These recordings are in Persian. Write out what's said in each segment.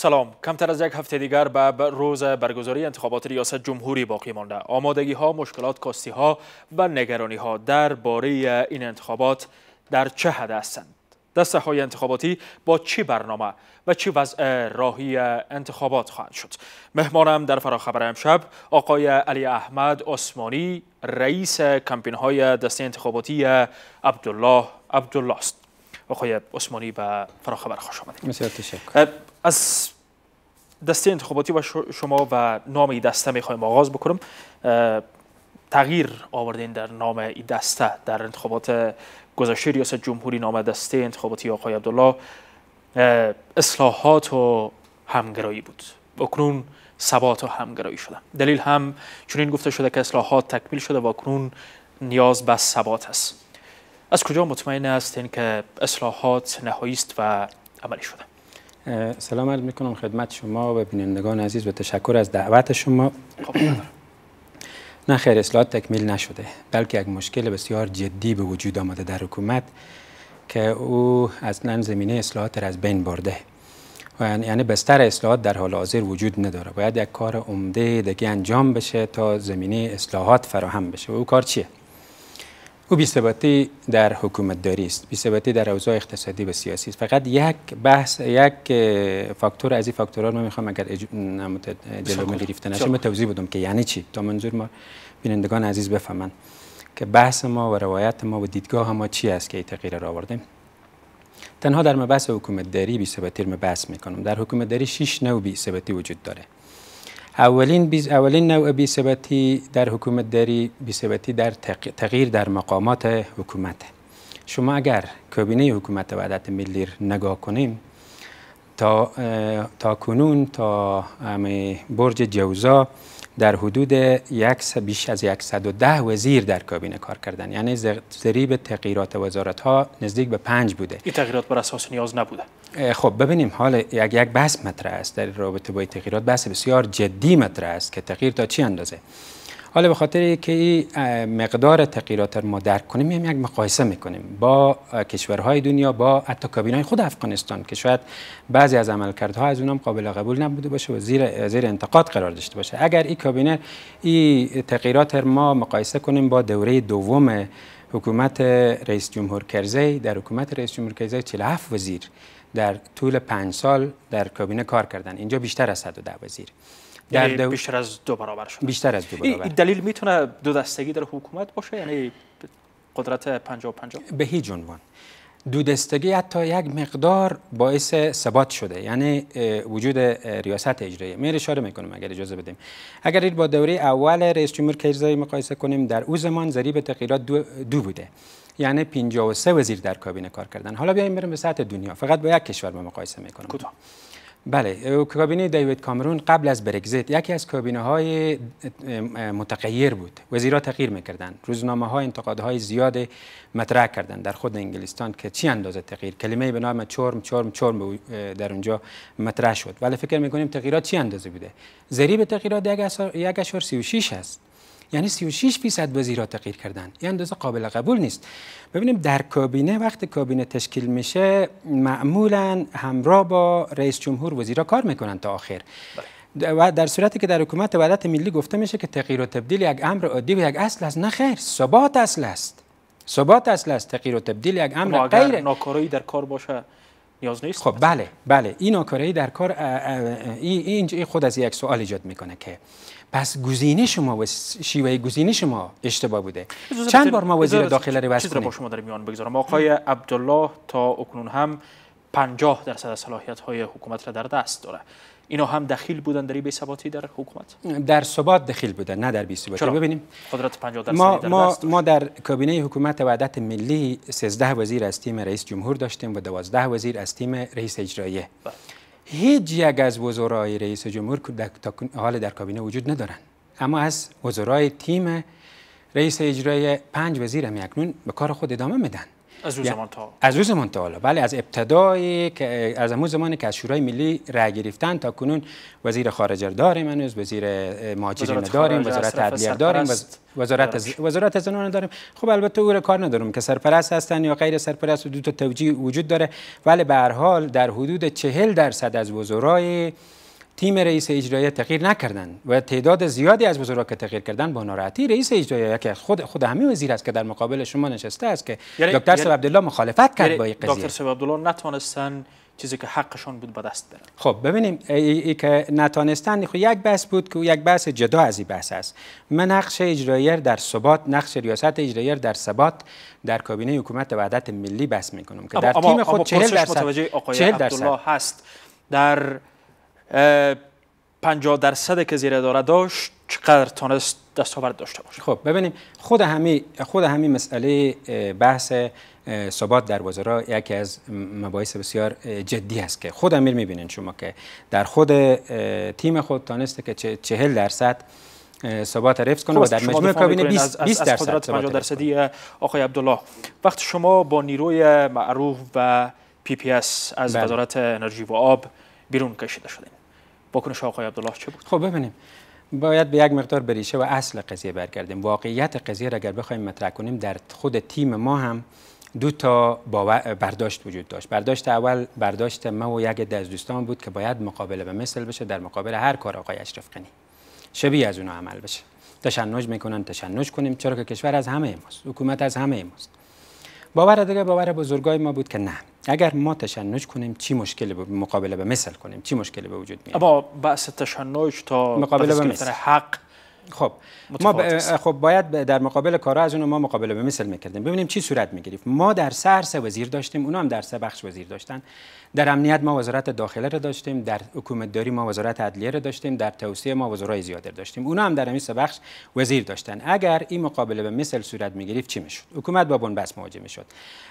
سلام کمتر از یک هفته دیگر به روز برگزاری انتخابات ریاست جمهوری باقی مانده آمادگی ها مشکلات کاستی ها و نگرانی ها باره این انتخابات در چه حد هستند دسته های انتخاباتی با چی برنامه و چی وضع راهی انتخابات خواهند شد مهمانم در فراخبر امشب آقای علی احمد عثمانی رئیس کمپین های دسته انتخاباتی عبدالله عبدالله است آقای عثمانی به فراخبر خوش آمدید از دسته انتخاباتی و شما و نام این دسته میخوایم آغاز بکنم تغییر آوردین در نام این دسته در انتخابات گذشته ریاست جمهوری نام دسته انتخاباتی آقای عبدالله اصلاحات و همگرایی بود اکنون ثبات و همگرایی شده دلیل هم چون این گفته شده که اصلاحات تکمیل شده و اکنون نیاز به ثبات است از کجا مطمئن هستین که اصلاحات نهایی است و عملی شده سلام عرض میکنم خدمت شما و بینندگان عزیز و تشکر از دعوت شما خب، نه خیر اصلاحات تکمیل نشده بلکه یک مشکل بسیار جدی به وجود آمده در حکومت که او اصلا زمینه اصلاحات را از بین برده یعنی-, یعنی بستر اصلاحات در حال حاضر وجود نداره باید یک کار عمده دیگه انجام بشه تا زمینه اصلاحات فراهم بشه و او کار چیه او بیثباتی در حکومت داری است بیثباتی در اوضاع اقتصادی و سیاسی است فقط یک بحث یک فاکتور از این فاکتورها می میخوام اگر جلو جلو گرفته نشه من توضیح بدم که یعنی چی تا منظور ما بینندگان عزیز بفهمند که بحث ما و روایت ما و دیدگاه ما چی است که این تغییر را آوردیم تنها در مبحث حکومت داری بی ثباتی رو بحث میکنم در حکومت داری شش نوع بی وجود داره اولین بیز اولین نوع بیثباتی در حکومت داری بیثباتی در تغییر در مقامات حکومت شما اگر کابینه حکومت وحدت ملی نگاه کنیم تا تا کنون تا برج جوزا در حدود یک بیش از 110 وزیر در کابینه کار کردن یعنی ضریب تغییرات وزارت ها نزدیک به پنج بوده این تغییرات بر اساس نیاز نبوده خب ببینیم حالا یک یک بحث مطرح است در رابطه با تغییرات بحث بسیار جدی مطرح است که تغییر تا چی اندازه حالا به خاطر که مقدار تغییرات رو ما درک کنیم یک مقایسه میکنیم با کشورهای دنیا با حتی کابینای خود افغانستان که شاید بعضی از عملکردها از اونم قابل قبول نبوده باشه و زیر, زیر انتقاد قرار داشته باشه اگر این کابینه این تغییرات ما مقایسه کنیم با دوره دوم حکومت رئیس جمهور کرزی در حکومت رئیس جمهور کرزی 47 وزیر در طول پنج سال در کابینه کار کردن اینجا بیشتر از 110 وزیر یعنی در بیشتر از دو برابر شد بیشتر از دو برابر این دلیل میتونه دو دستگی در حکومت باشه یعنی قدرت 50 50 به هیچ عنوان دودستگی دستگی حتی یک مقدار باعث ثبات شده یعنی وجود ریاست اجرایی می اشاره میکنم اگر اجازه بدیم اگر با دوره اول رئیس جمهور کیزای مقایسه کنیم در او زمان ضریب تغییرات دو بوده یعنی 53 وزیر در کابینه کار کردن حالا بیایم بریم به سطح دنیا فقط با یک کشور به مقایسه میکنم کدام بله کابینه دیوید کامرون قبل از برگزیت یکی از کابینه های متغیر بود وزیرا تغییر میکردن روزنامه ها انتقاد های زیاد مطرح کردن در خود انگلستان که چی اندازه تغییر کلمه به نام چرم چرم چرم در اونجا مطرح شد ولی فکر میکنیم تغییرات چی اندازه بوده ضریب تغییرات 36 است یعنی 36 فیصد وزیرا تغییر کردن این اندازه قابل قبول نیست ببینیم در کابینه وقت کابینه تشکیل میشه معمولا همراه با رئیس جمهور وزیرا کار میکنن تا آخر بله. و در صورتی که در حکومت وحدت ملی گفته میشه که تغییر و تبدیل یک امر عادی و یک اصل است نه خیر ثبات اصل است ثبات اصل است تغییر و تبدیل یک امر خب، غیر ناکارایی در کار باشه نیاز نیست خب بله بله این در کار این خود از یک سوال ایجاد میکنه که پس گزینه شما و شیوه گزینه شما اشتباه بوده چند بار ما وزیر داخله رو بس با شما در میان بگذارم آقای عبدالله تا اکنون هم 50 درصد صلاحیت های حکومت را در دست داره اینا هم دخیل بودن در بی ثباتی در حکومت در ثبات دخیل بودن نه در بی ثباتی ببینیم قدرت 50 درصد ما در ما, ما در کابینه حکومت وحدت ملی 13 وزیر از تیم رئیس جمهور داشتیم و 12 وزیر از تیم رئیس اجرایی بله. هیچ یک از وزرای رئیس جمهور حال در کابینه وجود ندارن اما از وزرای تیم رئیس اجرای پنج وزیر هم اکنون به کار خود ادامه میدن از روز زمان تا از زمان تا حالا بله، از ابتدای از همون زمانی که از شورای ملی رأی گرفتن تا کنون وزیر خارجه داریم منوز وزیر مهاجرین داریم وزارت عدلیه داریم وزارت وزارت زنان داریم خب البته او را کار ندارم که سرپرست هستن یا غیر سرپرست دو تا توجیه وجود داره ولی به هر حال در حدود 40 درصد از وزرای تیم رئیس اجرایی تغییر نکردند و تعداد زیادی از وزرا که تغییر کردن با ناراحتی رئیس اجرایی که خود خود همین وزیر است که در مقابل شما نشسته است که یعنی دکتر یعنی عبدالله مخالفت کرد یعنی با این قضیه دکتر عبدالله نتونستن چیزی که حقشون بود به دست برن خب ببینیم ای, که نتانستن خب یک بحث بود که یک بحث جدا از این بحث است من نقش اجرایی در ثبات نقش ریاست اجرایی در ثبات در کابینه حکومت وحدت ملی بحث میکنم که در تیم خود 40 درصد آقای عبدالله هست در 50 درصد که زیر اداره داشت چقدر تانست دستاورد داشته باشه خب ببینیم خود همین خود همی مسئله بحث ثبات در وزرا یکی از مباحث بسیار جدی است که خود امیر میبینین شما که در خود تیم خود تانسته که چهل درصد ثبات رفت کنه و خب، در مجموع کابینه 20 20 درصد 50 درصدی آقای عبدالله وقت شما با نیروی معروف و پی پی اس از بله. وزارت انرژی و آب بیرون کشیده شدیم واکنش آقای عبدالله چه بود خب ببینیم باید به یک مقدار بریشه و اصل قضیه برگردیم واقعیت قضیه را اگر بخوایم مطرح کنیم در خود تیم ما هم دو تا برداشت وجود داشت برداشت اول برداشت ما و یک از دوستان بود که باید مقابله به مثل بشه در مقابل هر کار آقای اشرف غنی شبیه از اون عمل بشه تشنج میکنن تشنج کنیم چرا که کشور از همه ماست حکومت از همه ماست باور دیگه باور بزرگای ما بود که نه اگر ما تشنج کنیم چی مشکلی به مقابله به مثل کنیم چی مشکلی به وجود میاد با بحث تشنج تا مقابله به حق خب ما ب... خب باید در مقابل کارا از اون ما مقابله به مثل میکردیم ببینیم چی صورت میگرفت ما در سه وزیر داشتیم اونا هم در سه بخش وزیر داشتن در امنیت ما وزارت داخله را داشتیم در حکومت داری ما وزارت عدلیه را داشتیم در توسعه ما وزرای زیاده داشتیم اونا هم در این سه بخش وزیر داشتن اگر این مقابله به مثل صورت میگرفت چی میشد حکومت با بنبست مواجه میشد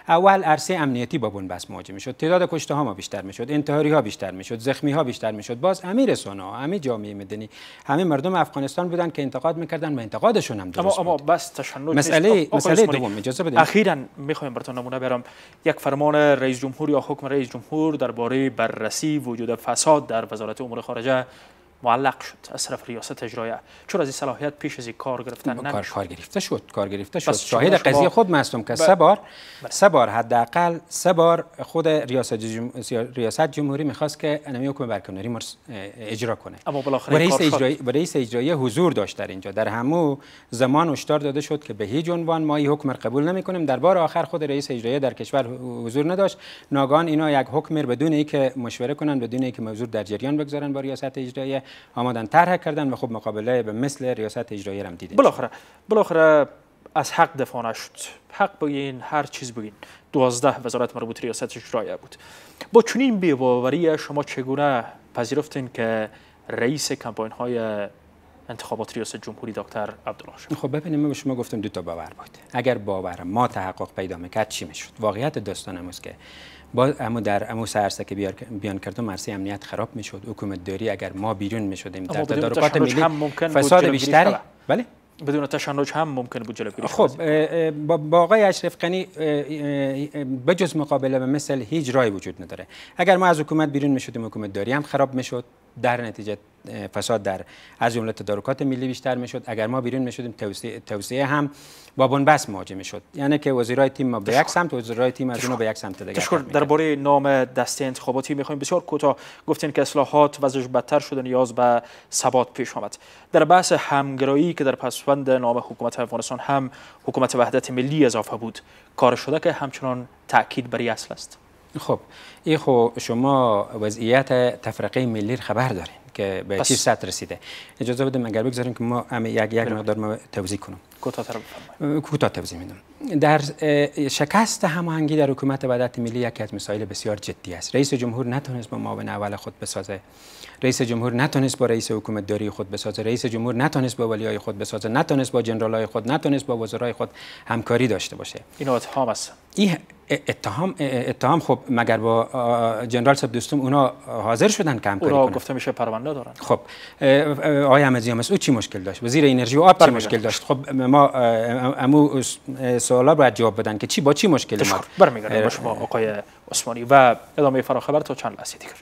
اول عرصه امنیتی با بنبست مواجه میشد تعداد کشته ها ما بیشتر میشد انتحاری ها بیشتر میشد زخمی ها بیشتر میشد باز امیر سونا امیر جامعه مدنی همه مردم افغانستان بودن که انتقاد میکردن و انتقادشون هم درست اما, اما بس تشنج مسئله خب، مسئله دوم اجازه اخیرا میخوایم براتون نمونه برم یک فرمان رئیس جمهور یا حکم رئیس جمهور درباره بررسی وجود فساد در وزارت امور خارجه معلق شد اشرف ریاست اجرایه چون از این صلاحیت پیش از کار گرفتن نه کار, کار گرفته شد کار گرفته شد شاهد قضیه خود مستم که سه بله. بار سه بله. بار حداقل سه بار خود ریاست, ریاست جمهوری میخواست که انمی حکم برکناری مرس... اجرا کنه اما بالاخره رئیس اجرایی رئیس اجرایی حضور داشت در اینجا در همو زمان هشدار داده شد که به هیچ عنوان ما این حکم قبول نمی کنیم در بار آخر خود رئیس اجرایی در کشور حضور نداشت ناگان اینا یک حکم بدون اینکه مشوره کنن بدون اینکه موضوع در جریان بگذارن با ریاست اجرایی آمدن طرح کردن و خب مقابله به مثل ریاست اجرایی هم دیدیم بالاخره بالاخره از حق دفاع نشد حق بگین هر چیز بگین دوازده وزارت مربوط ریاست اجرایی بود با چنین بیباوری شما چگونه پذیرفتین که رئیس کمپاین های انتخابات ریاست جمهوری دکتر عبدالله شد خب ببینیم ما به شما گفتم دو تا باور بود اگر باور ما تحقق پیدا میکرد چی میشد واقعیت داستان که با اما در اما سه عرصه که بیان کردم عرصه امنیت خراب میشد حکومت داری اگر ما بیرون میشدیم در تدارکات ملی فساد بله بدون تشنج هم ممکن بود جلوگیری خب با آقای اشرف قنی بجز مقابله به مثل هیچ رای وجود نداره اگر ما از حکومت بیرون میشدیم حکومت داری هم خراب میشد در نتیجه فساد در از جمله تدارکات ملی بیشتر میشد اگر ما بیرون میشدیم توسعه هم با بنبست مواجه میشد یعنی که وزیرای تیم ما به یک سمت وزیرای تیم از اون به یک سمت دیگه تشکر درباره نام دسته انتخاباتی میخوایم بسیار کوتاه گفتین که اصلاحات وضعش بدتر شده نیاز به ثبات پیش آمد در بحث همگرایی که در پسوند نام حکومت افغانستان هم حکومت وحدت ملی اضافه بود کار شده که همچنان تاکید بر اصل است خب ای خو شما وضعیت تفرقه ملی خبر دارین که به چی سطح رسیده اجازه بدم اگر بگذاریم که ما هم یک یک مقدار ما توضیح کنم کوتا کوتاه توضیح میدم در شکست هماهنگی در حکومت وحدت ملی یکی از مسائل بسیار جدی است رئیس جمهور نتونست با معاون اول خود بسازه رئیس جمهور نتونست با رئیس حکومت داری خود بسازه رئیس جمهور نتونست با ولیای خود بسازه نتونست با جنرالای خود نتونست با وزرای خود همکاری داشته باشه این اتهام است اتهام اتهام خب مگر با جنرال سب دوستم اونا حاضر شدن کم کاری کنن گفته میشه پرونده دارن خب آقای احمدی او چی مشکل داشت وزیر انرژی و آب چی مشکل داشت خب ما امو سوالا باید جواب بدن که چی با چی مشکل داشت برمیگردیم با شما آقای عثمانی و ادامه فراخبر تا چند لحظه دیگر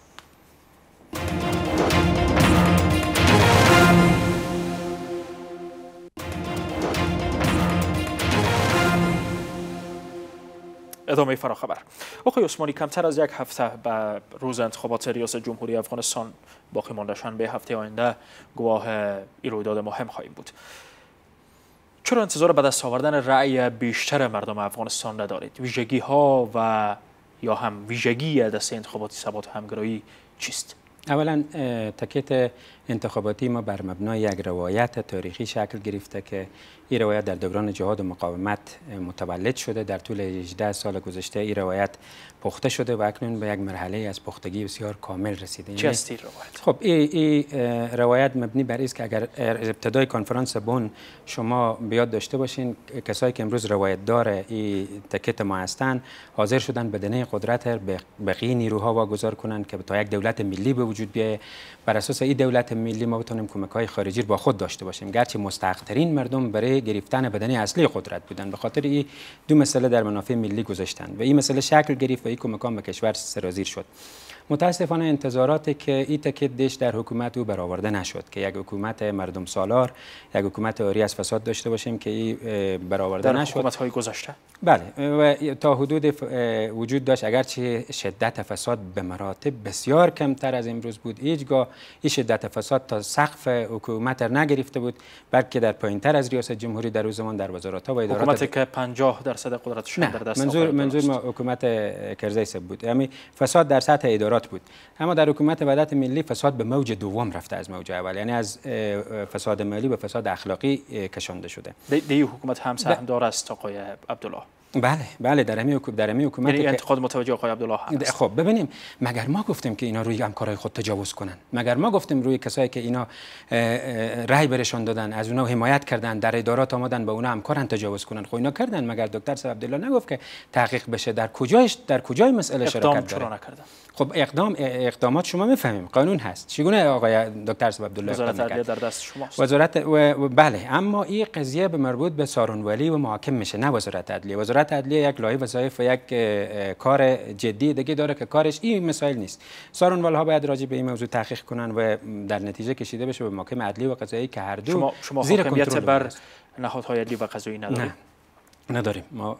ادامه فراخبر آقای عثمانی کمتر از یک هفته به روز انتخابات ریاست جمهوری افغانستان باقی مانده به هفته آینده گواه این رویداد مهم خواهیم بود چرا انتظار به دست آوردن رأی بیشتر مردم افغانستان ندارید ویژگی ها و یا هم ویژگی دست انتخاباتی ثبات همگرایی چیست اولا تکیت انتخاباتی ما بر مبنای یک روایت تاریخی شکل گرفته که این روایت در دوران جهاد و مقاومت متولد شده در طول 18 سال گذشته این روایت پخته شده و اکنون به یک مرحله از پختگی بسیار کامل رسیده چه یعنی است روایت خب این ای روایت مبنی بر است که اگر ابتدای کنفرانس بن شما بیاد داشته باشین کسایی که امروز روایت داره این تکت ما هستند حاضر شدن بدنه قدرت بقیه نیروها واگذار کنند که تا یک دولت ملی به وجود بیاید بر اساس این دولت ملی ما بتونیم کمک های خارجی با خود داشته باشیم گرچه مستحقترین مردم برای گرفتن بدنی اصلی قدرت بودن به خاطر این دو مسئله در منافع ملی گذاشتند و این مسئله شکل گرفت و این کمک به کشور سرازیر شد متاسفانه انتظاراتی که ای تکید دیش در حکومت او برآورده نشد که یک حکومت مردم سالار یک حکومت آری از فساد داشته باشیم که ای برآورده نشد حکومت های گذشته بله تا حدود وجود داشت اگرچه شدت فساد به مراتب بسیار کمتر از امروز بود هیچگاه این شدت فساد تا سقف حکومت را نگرفته بود بلکه در پایینتر از ریاست جمهوری در زمان در وزارت ها و ادارات حکومت که 50 درصد قدرتش در دست منظور منظور حکومت کرزی بود یعنی فساد در سطح ادارات بود اما در حکومت وحدت ملی فساد به موج دوم رفته از موج اول یعنی از فساد مالی به فساد اخلاقی کشانده شده دی حکومت هم دار است آقای عبدالله بله بله در همین در همین حکومت یعنی انتقاد متوجه آقای عبدالله هست خب ببینیم مگر ما گفتیم که اینا روی همکارای خود تجاوز کنن مگر ما گفتیم روی کسایی که اینا رأی برشان دادن از اونا حمایت کردن در ادارات آمدن با اونا ان تجاوز کنن خب اینا کردن مگر دکتر صاحب عبدالله نگفت که تحقیق بشه در کجایش در کجای مسئله شرکت داره نکردن خب اقدام اقدامات شما میفهمیم قانون هست چگونه آقای دکتر صاحب عبدالله وزارت عدلیه در دست شماست وزارت بله اما این قضیه به مربوط به سارون ولی و محاکم میشه نه وزارت عدلیه وزارت عدلیه یک لایه وظایف و یک کار جدی دیگه داره که کارش این مسائل نیست سارون ها باید راجع به این موضوع تحقیق کنن و در نتیجه کشیده بشه به محاکم عدلی و قضایی که هر دو شما, شما زیر کنترل بر نهادهای عدلی و قضایی نداریم ما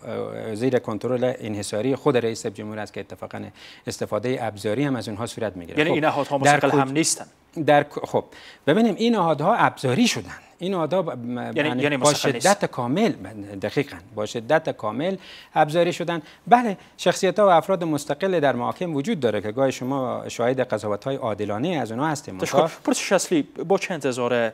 زیر کنترل انحصاری خود رئیس جمهور است که اتفاقا استفاده ابزاری هم از اونها صورت میگیره یعنی خب، این نهادها مستقل هم نیستن در خب ببینیم این نهادها ابزاری شدن این آداب یعنی, یعنی با شدت کامل دقیقا با شدت کامل ابزاری شدن بله شخصیت ها و افراد مستقل در محاکم وجود داره که گاهی شما شاهد قضاوت های عادلانه از اونها هستیم خب، پرسش اصلی با چند هزار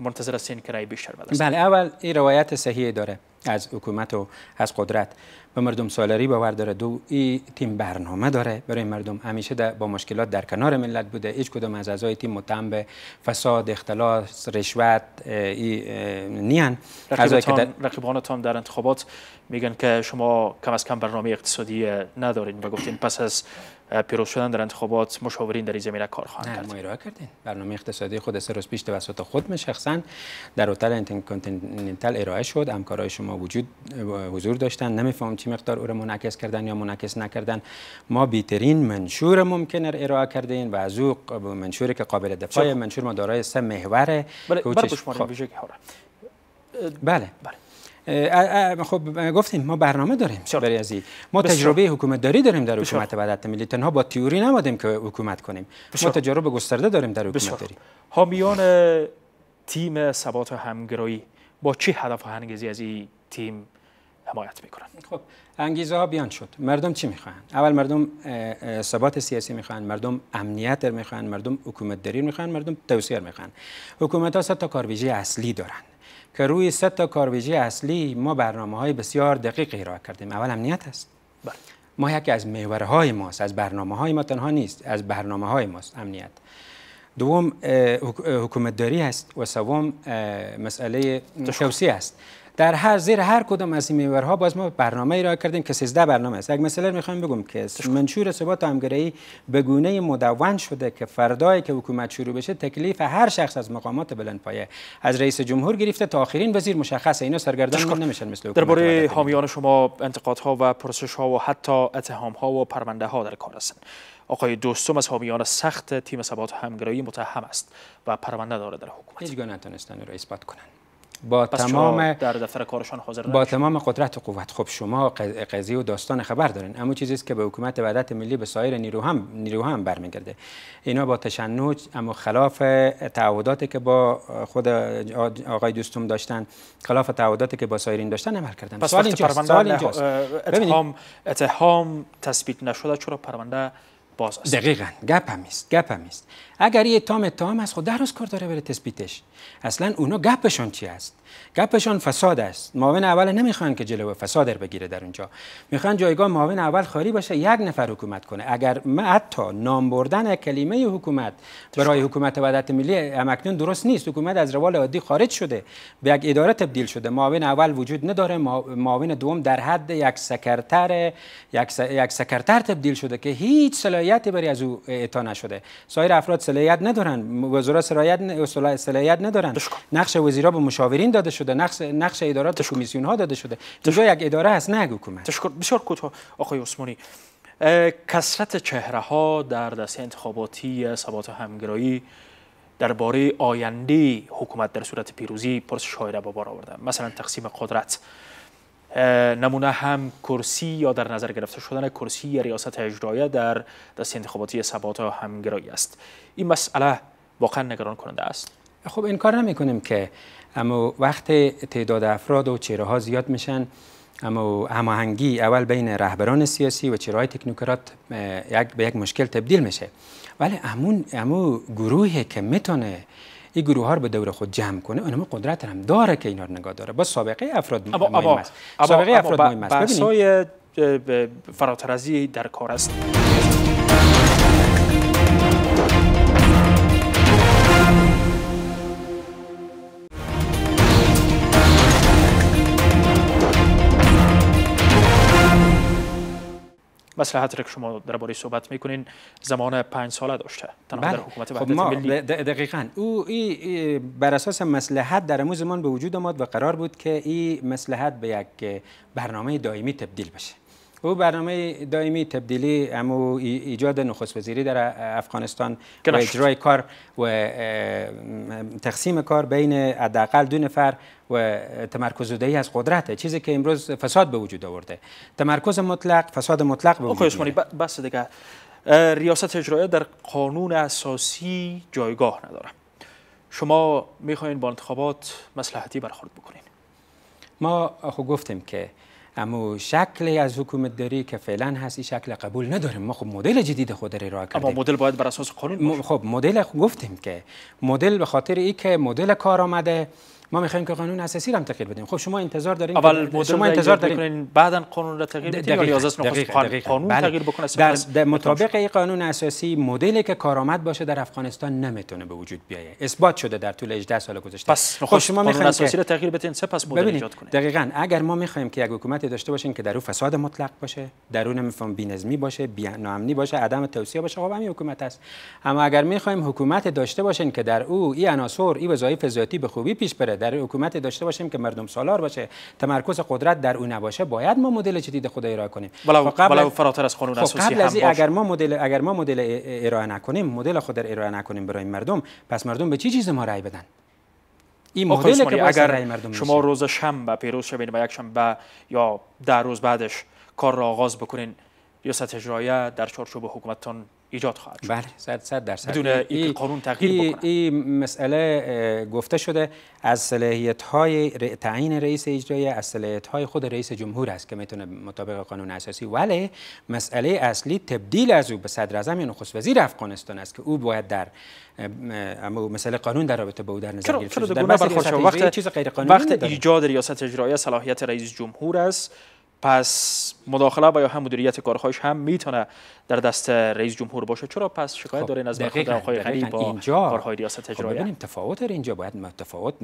منتظر هستین بیشتر بله اول این روایت صحیح داره از حکومت و از قدرت به مردم سالاری باور داره دو این تیم برنامه داره برای مردم همیشه با مشکلات در کنار ملت بوده هیچ کدام از اعضای تیم متهم به فساد اختلاس رشوت ای نیان رقیبان تام در انتخابات میگن که شما کم از کم برنامه اقتصادی ندارین و گفتین پس از پیروز شدن در انتخابات مشاورین در این زمینه کار خواهند ما ارائه کردیم برنامه اقتصادی خود سه روز پیش توسط خود شخصا در هتل انترکانتیننتال ارائه شد همکارای شما وجود حضور داشتن نمیفهمم چی مقدار او منعکس کردن یا منعکس نکردن ما بیترین منشور ممکن ارائه کردیم و از اون منشوری که قابل دفاع خب. منشور ما دارای سه محور بله, خب. بله, بله, بله. خب گفتیم ما برنامه داریم برای از ما تجربه حکومت داری داریم در حکومت وحدت ملی تنها با تئوری نمادیم که حکومت کنیم ما تجربه گسترده داریم در حکومت داری حامیان تیم ثبات و همگرایی با چه هدف و هنگزی از این تیم حمایت میکنن خب انگیزه ها بیان شد مردم چی میخوان اول مردم ثبات سیاسی میخوان مردم امنیت میخوان مردم حکومت داری میخوان مردم توسعه میخوان حکومت ها تا اصلی دارند که روی سه تا کارویجی اصلی ما برنامه های بسیار دقیقی را کردیم اول امنیت است بله. ما یکی از میوره های ماست از برنامه های ما تنها نیست از برنامه های ماست امنیت دوم حکومتداری است و سوم مسئله توسعه است در هر زیر هر کدام از این میورها باز ما برنامه ارائه کردیم که 13 برنامه است یک مثلا میخوایم بگم که منشور ثبات همگرایی به گونه مدون شده که فردایی که حکومت شروع بشه تکلیف هر شخص از مقامات بلند بلندپایه از رئیس جمهور گرفته تا آخرین وزیر مشخص اینا سرگردان نمیشن مثل درباره حامیان شما انتقادها و پرسش ها و حتی اتهام ها و پرونده ها در کار هستند آقای دوستم از حامیان سخت تیم ثبات همگرایی متهم است و پرونده داره در حکومت گونه نتونستن را اثبات کنند با تمام در دفتر کارشان حاضر با تمام قدرت و قوت خب شما قضیه و داستان خبر دارین اما چیزی است که به حکومت وحدت ملی به سایر نیرو هم نیرو هم برمیگرده اینا با تشنج اما خلاف تعهداتی که با خود آقای دوستم داشتن خلاف تعهداتی که با سایرین داشتن عمل کردن پس سوال اینجاست اتهام اتهام تثبیت نشده چرا پرونده باز است دقیقا گپ هم گپ هم اگر یه تام تام از خود درست کار داره برای تثبیتش اصلا اونا گپشون چی است گپشون فساد است معاون اول نمیخوان که جلو فساد رو بگیره در اونجا میخوان جایگاه معاون اول خالی باشه یک نفر حکومت کنه اگر ما حتی نام بردن کلمه حکومت برای حکومت وحدت ملی امکنون درست نیست حکومت از روال عادی خارج شده به یک اداره تبدیل شده معاون اول وجود نداره معاون دوم در حد یک سکرتر یک, یک سکرتر تبدیل شده که هیچ صلاحی سلایت برای از او اعطا نشده سایر افراد صلاحیت ندارند وزرا صلاحیت ندارند ندارن نقش وزیرا به مشاورین داده شده نقش نقش ادارات کمیسیون ها داده شده اینجا یک اداره هست نه حکومت تشکر بسیار کوتاه آقای عثمانی کسرت چهره ها در دست انتخاباتی ثبات همگرایی درباره آینده حکومت در صورت پیروزی پرس شایره را به بار آورده مثلا تقسیم قدرت نمونه هم کرسی یا در نظر گرفته شدن کرسی ریاست اجرایه در دست انتخاباتی سبات همگرایی است این مسئله واقعا نگران کننده است خب این کار نمی کنیم که اما وقت تعداد افراد و چهره ها زیاد میشن اما هماهنگی اول بین رهبران سیاسی و چهره های تکنوکرات یک به یک مشکل تبدیل میشه ولی امون امو گروهی که میتونه این گروه ها رو به دور خود جمع کنه اونم قدرت هم داره که اینا رو نگاه داره با سابقه افراد مهم است سابقه افراد مهم است فراتر از در کار است مسلحت را که شما درباره صحبت میکنین زمان پنج ساله داشته تنها در بله. حکومت خب ما دقیقا او ای بر اساس مسلحت در امو زمان به وجود آمد و قرار بود که این مسلحت به یک برنامه دائمی تبدیل بشه او برنامه دائمی تبدیلی امو ایجاد نخست وزیری در افغانستان و اجرای کار و تقسیم کار بین حداقل دو نفر و تمرکز دهی از قدرت چیزی که امروز فساد به وجود آورده تمرکز مطلق فساد مطلق به وجود بس دیگه ریاست اجرایه در قانون اساسی جایگاه نداره شما میخواین با انتخابات مسلحتی برخورد بکنین ما اخو گفتیم که اما شکلی از حکومت داری که فعلا هست این شکل قبول نداریم ما خب مدل جدید خود را ارائه کردیم اما مدل باید بر اساس قانون خب مدل خب گفتیم که مدل به خاطر ای که مدل کار آمده ما میخوایم که قانون اساسی را هم تغییر بدیم خب شما انتظار دارین اول شما انتظار دارین بعدا قانون را تغییر بدیم یا از قانون بله. تغییر بکنه در, در مطابق این قانون اساسی مدلی که کارآمد باشه در افغانستان نمیتونه به وجود بیایه اثبات شده در طول 18 سال گذشته پس خب شما میخواین اساسی را تغییر بدین سپس مدل ایجاد کنه دقیقاً اگر ما میخوایم که یک حکومتی داشته باشیم که در او فساد مطلق باشه درو نمیفهم بی‌نظمی باشه بی‌ناامنی باشه عدم توسعه باشه خب همین حکومت است اما اگر میخوایم حکومت داشته باشین که در او این عناصر این وظایف ذاتی به خوبی پیش بره در حکومت داشته باشیم که مردم سالار باشه تمرکز قدرت در او نباشه باید ما مدل جدید خود ارائه کنیم بلو, خب قبل بله، فراتر از قانون خب اساسی قبل از اگر ما مدل اگر ما مدل ارائه نکنیم مدل خود را ارائه نکنیم برای مردم پس مردم به چی چیز ما رأی بدن این مدل که اگر مردم شما روز شنبه پیروز شوین و یک شنبه یا در روز بعدش کار را آغاز بکنین ریاست اجرایه در چارچوب حکومتتان ایجاد خواهد بله صد, صد درصد بدون این قانون تغییر بکنه این مسئله گفته شده از صلاحیت های تعیین رئیس اجرایی از صلاحیت های خود رئیس جمهور است که میتونه مطابق قانون اساسی ولی مسئله اصلی تبدیل از او به صدر اعظم یا نخست وزیر افغانستان است که او باید در اما مسئله قانون در رابطه با او در نظر گرفته شده در وقت ایجاد ریاست اجرایی صلاحیت رئیس جمهور است پس مداخله و یا هم مدیریت کارخواهش هم میتونه در دست رئیس جمهور باشه چرا پس شکایت خب، دارین از خود آقای غنی با اینجا کارهای ریاست خب، اجرایی خب تفاوت اینجا باید تفاوت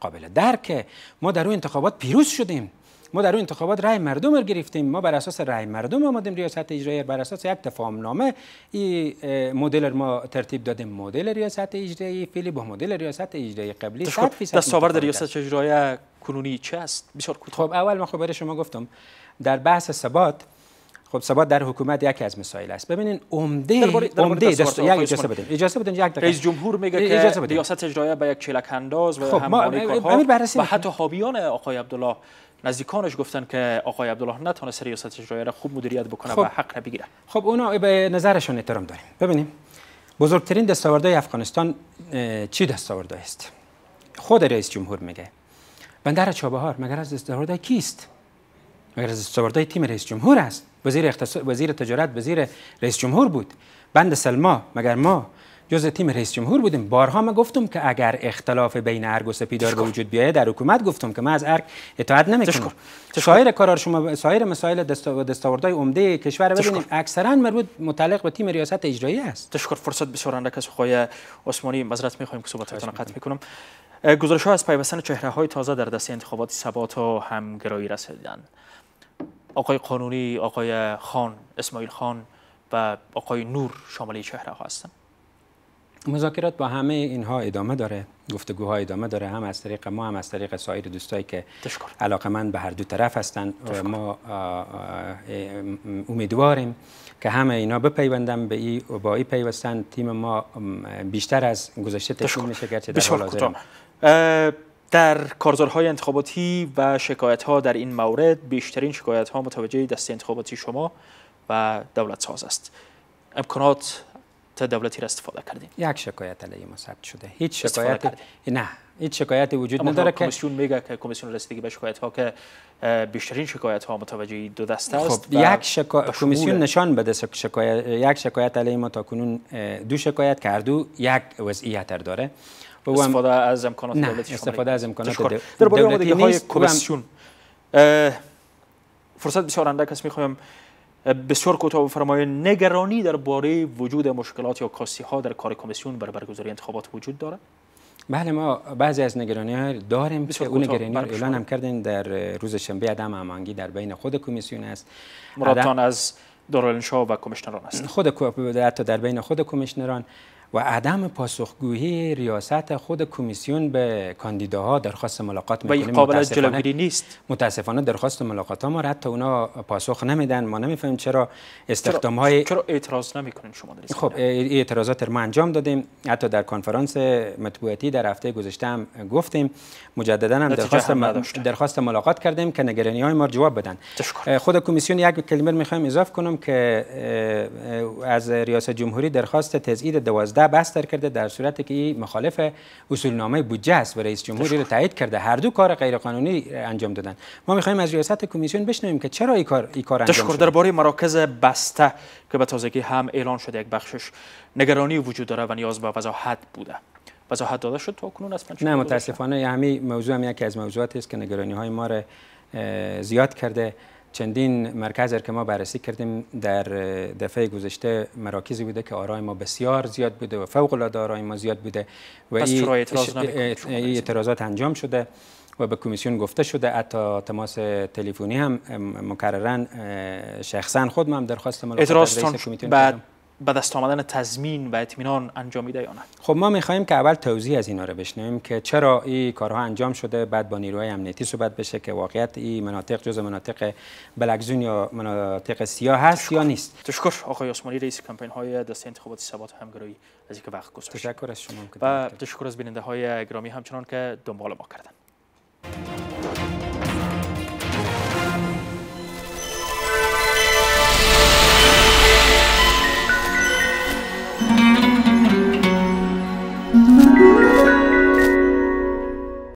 قابل درکه ما در اون انتخابات پیروز شدیم ما در اون انتخابات رای مردم رو گرفتیم ما بر اساس رای مردم آمدیم ریاست اجرایی بر اساس یک تفاهم نامه این مدل ما ترتیب دادیم مدل ریاست اجرایی فعلی با مدل ریاست اجرایی قبلی 100 درصد در ریاست اجرایی کنونی چه است بسیار کوتاه خب اول ما خبر شما گفتم در بحث ثبات خب ثبات در حکومت یکی از مسائل است ببینین عمده عمده دست یک اجازه بدین اجازه بدین یک دقیقه رئیس جمهور میگه که ریاست اجرایی با یک چلک انداز و خب کارها و حتی حابیان آقای عبدالله نزدیکانش گفتن که آقای عبدالله ریاست اجرایی را خوب مدیریت بکنه و خب. حق را بگیره خب اونا به نظرشون احترام داریم ببینیم بزرگترین دستاوردهای افغانستان چی دستاورده است خود رئیس جمهور میگه بندر چابهار مگر از دستاوردهای کیست مگر از دستاوردهای تیم رئیس جمهور است وزیر اقتصاد وزیر تجارت وزیر رئیس جمهور بود بند سلما مگر ما جز تیم رئیس جمهور بودیم بارها ما گفتم که اگر اختلاف بین ارگ و سپیدار به وجود بیاید، در حکومت گفتم که ما از ارگ اطاعت نمیکنم سایر کارار شما سایر مسائل دستاوردهای عمده کشور ببینیم اکثرا مربوط متعلق به تیم ریاست اجرایی است تشکر فرصت بسیار اندک است خوی عثمانی میخوایم که صحبتتون قطع میکنم گزارش ها از پیوستن چهره های تازه در دست انتخابات ثبات و همگرایی رسیدند آقای قانونی آقای خان اسماعیل خان و آقای نور شامل چهره ها مذاکرات با همه اینها ادامه داره گفتگوها ادامه داره هم از طریق ما هم از طریق سایر دوستایی که علاقه من به هر دو طرف هستند ما امیدواریم که همه اینا بپیوندن به ای و با ای پیوستن تیم ما بیشتر از گذشته تشکیل میشه گرچه در حال در کارزارهای انتخاباتی و شکایت ها در این مورد بیشترین شکایت ها متوجه دست انتخاباتی شما و دولت ساز است امکانات دولتی را استفاده کردیم یک شکایت علیه ما ثبت شده هیچ شکایت نه هیچ شکایتی وجود نداره خب که کمیسیون میگه که کمیسیون رسیدگی به شکایت ها که بیشترین شکایت ها متوجه دو دسته خب، است خب یک شکا... کمیسیون نشان بده شکایت یک شکایت علیه ما تا کنون دو شکایت کردو یک وضعیت داره استفاده از امکانات نه دولتی استفاده از امکانات دولتی. باره کمیسیون فرصت بسیار اندک است میخوایم بسیار کوتاه بفرمایید نگرانی درباره وجود مشکلات یا کاسی ها در کار کمیسیون بر برگزاری انتخابات وجود داره بله ما بعضی از نگرانی داریم که اون نگرانی رو اعلان هم کردن در روز شنبه عدم امانگی در بین خود کمیسیون است مرادتان از دارالانشا و کمیشنران است خود حتی در بین خود کمیشنران و عدم پاسخگویی ریاست خود کمیسیون به کاندیداها درخواست ملاقات میکنیم قابل جلوگیری نیست متاسفانه درخواست ملاقات ها ما حتی اونا پاسخ نمیدن ما نمیفهمیم چرا استخدام های چرا اعتراض نمیکنین شما در خب اعتراضات ما انجام دادیم حتی در کنفرانس مطبوعاتی در هفته گذشته هم گفتیم مجددا هم درخواست درخواست ملاقات کردیم که نگرانی های ما جواب بدن خود کمیسیون یک کلمه میخوام اضافه کنم که از ریاست جمهوری درخواست تزیید 12 بستر کرده در صورت که این مخالف اصولنامه بودجه است و رئیس جمهوری رو تایید کرده هر دو کار قانونی انجام دادن ما میخوایم از ریاست کمیسیون بشنویم که چرا این کار ای کار انجام تشکر خب، درباره مراکز بسته که به تازگی هم اعلان شده یک بخشش نگرانی وجود داره و نیاز به وضاحت بوده وضاحت داده شد تا کنون نه متاسفانه همین موضوع هم یکی از موضوعاتی است که نگرانی های ما را زیاد کرده چندین مرکز که ما بررسی کردیم در دفعه گذشته مراکزی بوده که آرای ما بسیار زیاد بوده و فوق العاده آرای ما زیاد بوده و این اعتراضات انجام شده و به کمیسیون گفته شده حتی تماس تلفنی هم مکررن شخصا خودم هم درخواست ملاقات رئیس بعد به دست آمدن تضمین و اطمینان انجامیده یا نه خب ما میخواهیم که اول توضیح از اینا رو بشنویم که چرا این کارها انجام شده بعد با نیروهای امنیتی صحبت بشه که واقعیت این مناطق جز مناطق بلکزون یا مناطق سیاه هست تشکر. یا نیست تشکر آقای عثمانی رئیس کمپین های دست انتخاباتی ثبات همگرایی از اینکه وقت گذاشت تشکر از شما و تشکر از بیننده های گرامی همچنان که دنبال ما کردن